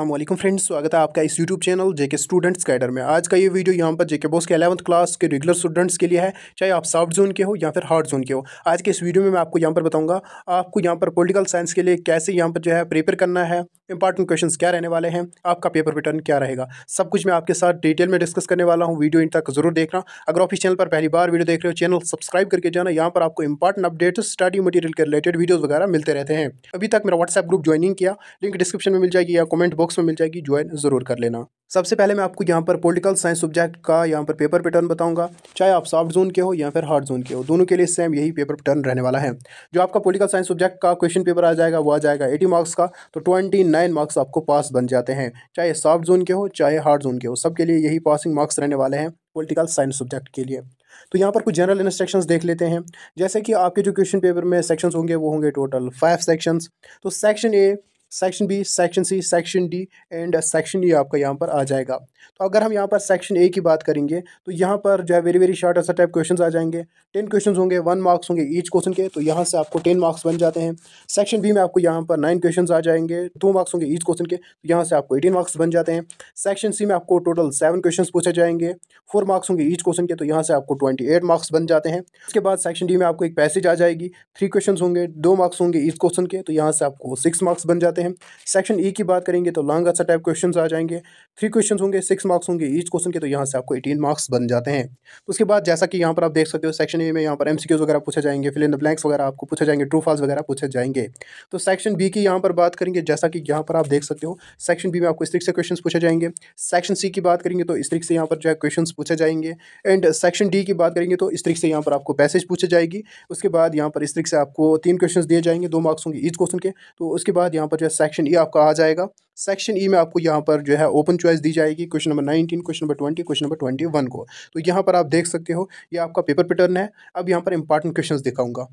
अल्लाम फ्रेंड्स स्वागत है आपका इस YouTube channel JK students cadre में आज का ये वीडियो यहाँ पर जेके बोस के एलेवंथ क्लास के रेगुलर स्टूडेंट्स के लिए है चाहे आप सॉफ्ट जोन के हो या फिर हार्ड जोन के हो आज के इस वीडियो में मैं आपको यहाँ पर बताऊँगा आपको यहाँ पर पोलिटिकल साइंस के लिए कैसे यहाँ पर जो है प्रेपेयर करना है इंपॉर्टेंट क्वेश्चन क्या रहने वाले हैं आपका पेपर रिटर्न क्या रहेगा सब कुछ मैं आपके साथ डिटेल में डिस्कस करने वाला हूँ वीडियो इन तक जरूर देखना अगर ऑफिस चैनल पर पहली बार वीडियो देख रहे हो चैनल सब्सक्राइब करके जाना यहाँ पर आपको इंपॉर्टेंट अपडेट्स स्टडी मटीरियल के रिलेटेड वीडियोज़ वगैरह मिलते रहते हैं अभी तक मेरा व्हाट्सएप ग्रुप ज्वाइनिंग किया लिंक डिस्क्रिप्शन में मिल जाएगी या कमेंट बॉक्स में मिल जाएगी ज्वाइन जरूर कर लेना सबसे पहले मैं आपको यहाँ पर पॉलिटिकल साइंस सब्जेक्ट का यहाँ पर पेपर पैटर्न बताऊंगा चाहे आप सॉफ्ट जोन के हो या फिर हार्ड जोन के हो दोनों के लिए सेम यही पेपर पैटर्न रहने वाला है जो आपका पॉलिटिकल साइंस सब्जेक्ट का क्वेश्चन पेपर आ जाएगा वो आ जाएगा एटी मार्क्स का तो ट्वेंटी नाइन मार्क्स आपको पास बन जाते हैं चाहे सॉफ्ट जोन के हो चाहे हार्ड जोन के हो सबके लिए यही पासिंग मार्क्स रहने वाले हैं पॉलिटिकल साइंस सब्जेक्ट के लिए तो यहाँ पर कुछ जनरल इंस्ट्रक्शंस देख लेते हैं जैसे कि आपके जो क्वेश्चन पेपर में सेक्शंस होंगे वो होंगे टोटल फाइव सेक्शंस तो section A section B section C section D and section E आपका यहाँ पर आ जाएगा तो अगर हम यहाँ पर सेक्शन ए की बात करेंगे तो यहाँ पर जो है वेरी वेरी शॉर्ट ऐसा टाइप क्वेश्चन आ जाएंगे टेन क्वेश्चन होंगे वन मार्क्स होंगे ईच क्वेश्चन के तो यहाँ से आपको टेन मार्क्स बन जाते हैं सेक्शन बी में आपको यहाँ पर नाइन क्वेश्चन आ जाएंगे टू मार्क्स होंगे ईच क्वेश्चन के तो यहाँ से आपको एटीन मार्क्स बन जाते हैं सेक्शन सी में आपको टोटल सेवन क्वेश्चन पूछे जाएंगे फोर मार्क्स होंगे ईच क्वेश्चन के तो यहाँ से आपको ट्वेंटी एट मार्क्स बन जाते हैं उसके बाद सेक्शन डी में आपको एक पैसेज आ जाएगी थ्री क्वेश्चन होंगे दो मार्क्स होंगे ईच क्वेश्चन के तो यहाँ से आपको सिक्स मार्क्स बन जाते हैं जाते हैं सेक्शन ई e की बात करेंगे तो लॉन्ग अच्छा टाइप क्वेश्चन आ जाएंगे थ्री क्वेश्चन होंगे सिक्स मार्क्स होंगे ईच क्वेश्चन के तो यहाँ से आपको एटीन मार्क्स बन जाते हैं तो उसके बाद जैसा कि यहाँ पर आप देख सकते हो सेक्शन ए में यहाँ पर एम वगैरह पूछे जाएंगे फिल इन द ब्लैक्स वगैरह आपको पूछे जाएंगे ट्रू फॉल्स वगैरह पूछे जाएंगे तो सेक्शन बी की यहाँ पर बात करेंगे जैसा कि यहाँ पर आप देख सकते हो सेक्शन बी में आपको इस तरीके से क्वेश्चन पूछे जाएंगे सेक्शन सी की बात करेंगे तो इस तरीके से यहाँ पर जो है क्वेश्चन पूछे जाएंगे एंड सेक्शन डी की बात करेंगे तो इस तरीके से यहाँ पर आपको पैसेज पूछे जाएगी उसके बाद यहाँ पर इस तरीके से आपको तीन क्वेश्चन दिए जाएंगे दो मार्क्स होंगे ईच क्वेश्चन के तो उसके बाद यहाँ पर जो सेक्शन ई e आपका आ जाएगा सेक्शन ई e में आपको यहाँ पर जो है ओपन चॉइस दी जाएगी question number nineteen question number twenty question number twenty one को तो यहाँ पर आप देख सकते हो ये आपका पेपर पैटर्न है अब यहाँ पर इंपॉर्टेंट क्वेश्चन दिखाऊंगा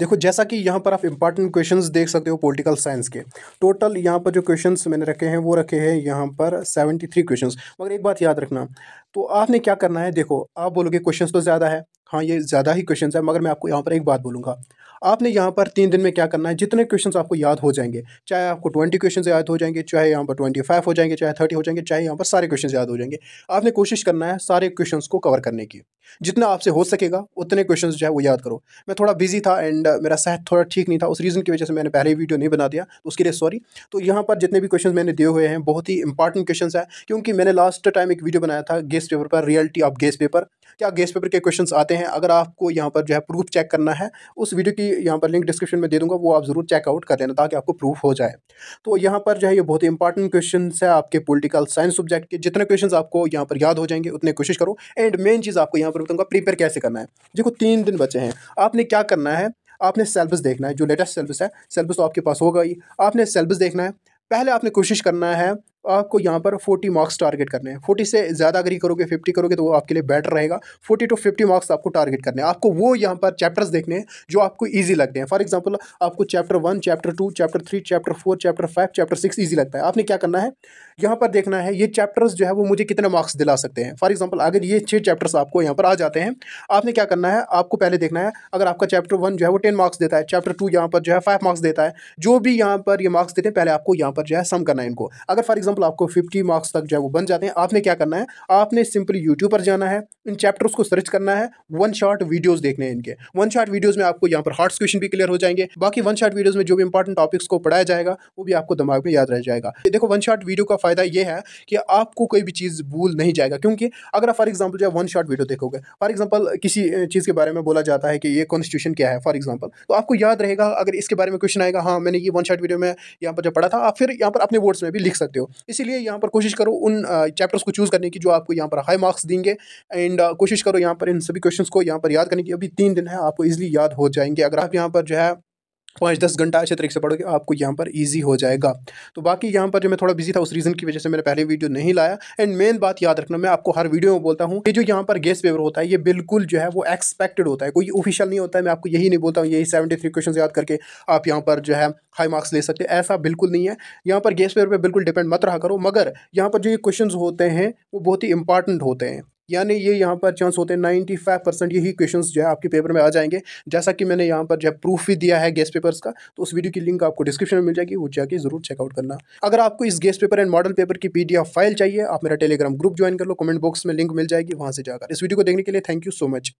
देखो जैसा कि यहाँ पर आप इंपॉर्टेंट क्वेश्चंस देख सकते हो पॉलिटिकल साइंस के टोटल यहाँ पर जो क्वेश्चन मैंने रखे हैं वो रखे हैं यहाँ पर सेवेंटी थ्री मगर एक बात याद रखना तो आपने क्या करना है देखो आप बोलोगे क्वेश्चन तो ज़्यादा है हाँ ये ज़्यादा ही क्वेश्चन है मगर मैं आपको यहाँ पर एक बात बोलूँगा आपने यहाँ पर तीन दिन में क्या करना है जितने क्वेश्चंस आपको याद हो जाएंगे चाहे आपको ट्वेंटी क्वेश्चंस याद हो जाएंगे चाहे यहाँ पर ट्वेंटी फाइव हो जाएंगे चाहे थर्टी हो जाएंगे चाहे यहाँ पर सारे क्वेश्चंस याद हो जाएंगे आपने कोशिश करना है सारे क्वेश्चंस को कवर करने की जितना आपसे हो सकेगा उतने क्वेश्चन जो है वो याद करो मैं थोड़ा बिजी था एंड uh, मेरा सेहत थोड़ा ठीक नहीं था उस रीज़न की वजह से मैंने पहले वीडियो नहीं बना दिया तो उसके लिए सॉरी तो यहाँ पर जितने भी क्वेश्चन मैंने दिए हुए हैं बहुत ही इंपॉर्टेंट क्वेश्चन है क्योंकि मैंने लास्ट टाइम एक वीडियो बनाया था गेस पेपर पर रियलिटी ऑफ गेस पेपर क्या गेस पेपर के क्वेश्चन आते हैं अगर आपको यहाँ पर जो है प्रूफ चेक करना है उस वीडियो की यहाँ पर लिंक डिस्क्रिप्शन में दे दूँगा वो आप ज़रूर चेकआउट कर लेना ताकि आपको प्रूफ हो जाए तो यहाँ पर जो है ये बहुत इंपॉर्टेंट क्वेश्चन है आपके पोलिटिकल साइंस सब्जेक्ट के जितने क्वेश्चन आपको यहाँ पर याद हो जाएंगे उतने कोशिश करो एंड मेन चीज़ आपको यहाँ पर करोगे तो प्रीपेयर कैसे करना है देखो तीन दिन बचे हैं आपने क्या करना है आपने सेलेबस देखना है जो लेटेस्ट सेलेबस है सेलेबस तो आपके पास होगा ही आपने सेलेबस देखना है पहले आपने कोशिश करना है आपको यहाँ पर 40 मार्क्स टारगेट करने हैं 40 से ज़्यादा अगर करोगे 50 करोगे तो वो आपके लिए बेटर रहेगा 40 टू 50 मार्क्स आपको टारगेट करने हैं आपको वो यहाँ पर चैप्टर्स देखने हैं जो आपको ईजी लगते हैं फॉर एग्जांपल आपको chapter one chapter two chapter three chapter four chapter five chapter six easy लगता है आपने क्या करना है यहाँ पर देखना है ये चैप्टर्स जो है वो मुझे कितने मार्क्स दिला सकते हैं फॉर एग्जाम्पल अगर ये छः चैप्टर्स आपको यहाँ पर आ जाते हैं आपने क्या करना है आपको पहले देखना है अगर आपका चैप्टर वन जो है वो टेन मार्क्स देता है चैप्टर टू यहाँ पर जो है फाइव मार्क्स देता है जो भी यहाँ पर ये मार्क्स देते हैं पहले आपको यहाँ पर जो है सम करना है इनको अगर फॉर एग्जाम्पल आपको फिफ्टी मार्क्स तक जो है वो बन जाते हैं आपने क्या करना है आपने सिंपली यूट्यूब पर जाना है इन चैप्टर्स को सर्च करना है वन शॉट वीडियोज़ देखने हैं इनके वन शॉट वीडियोज़ में आपको यहाँ पर हार्ड्स क्वेश्चन भी क्लियर हो जाएंगे बाकी वन शॉट वीडियोज़ में जो भी इंपॉर्टेंट टॉपिक्स को पढ़ाया जाएगा वो भी आपको दिमाग में याद रह जाएगा देखो वन शॉट वीडियो का फ़ायदा ये है कि आपको कोई भी चीज़ भूल नहीं जाएगा क्योंकि अगर आप फॉर एग्जाम्पल जो है वन शॉट वीडियो देखोगे फॉर एग्जाम्पल किसी चीज़ के बारे में बोला जाता है कि ये कॉन्स्टिट्यूशन क्या है फॉर एग्जाम्पल तो आपको याद रहेगा अगर इसके बारे में क्वेश्चन आएगा हाँ मैंने ये वन शॉट वीडियो में यहाँ पर जो पढ़ा था आप फिर यहाँ पर अपने वर्ड्स में भी लिख सकते हो इसीलिए यहाँ पर कोशिश करो उन चैप्टर्स को चूज़ करने की जो आपको यहाँ पर हाई मार्क्स देंगे एंड कोशिश करो यहाँ पर इन सभी क्वेश्चन को यहाँ पर याद करने की अभी तीन दिन है आपको ईजिली याद हो जाएंगे अगर आप यहाँ पर जो है पाँच दस घंटा अच्छे तरीके से पढ़ोगे आपको यहाँ पर ईजी हो जाएगा तो बाकी यहाँ पर जो मैं थोड़ा बिजी था उस रीज़न की वजह से मैंने पहले वीडियो नहीं लाया एंड मेन बात याद रखना मैं आपको हर वीडियो में बोलता हूँ कि जो यहाँ पर गेस्ट पेपर होता है ये बिल्कुल जो है वो एक्सपेक्टेड होता है कोई ऑफिशियल नहीं होता है मैं आपको यही नहीं बोलता हूँ यही सेवेंटी थ्री क्वेश्चन याद करके आप यहाँ पर जो है हाई मार्क्स ले सकते ऐसा बिल्कुल नहीं है यहाँ पर गेस्ट पेपर पर बिल्कुल डिपेंड मत रहा करो मगर यहाँ पर जो ये क्वेश्चन होते हैं वो बहुत ही इंपॉर्टेंट होते हैं यानी ये यहाँ पर चांस होते हैं नाइन्टी फाइव परसेंट यही क्वेश्चन जो है आपके पेपर में आ जाएंगे जैसा कि मैंने यहाँ पर जो है प्रूफ भी दिया है गेस्ट पेपर्स का तो उस वीडियो की लिंक आपको डिस्क्रिप्शन में मिल जाएगी वो जाके जरूर चेकआउट करना अगर आपको इस guess paper and model paper की पी फाइल चाहिए आप मेरा टेलीग्राम ग्रुप ज्वाइन कर लो कमेंट बॉक्स में लिंक मिल जाएगी वहाँ से जाकर इस वीडियो को देखने के लिए थैंक यू सो मच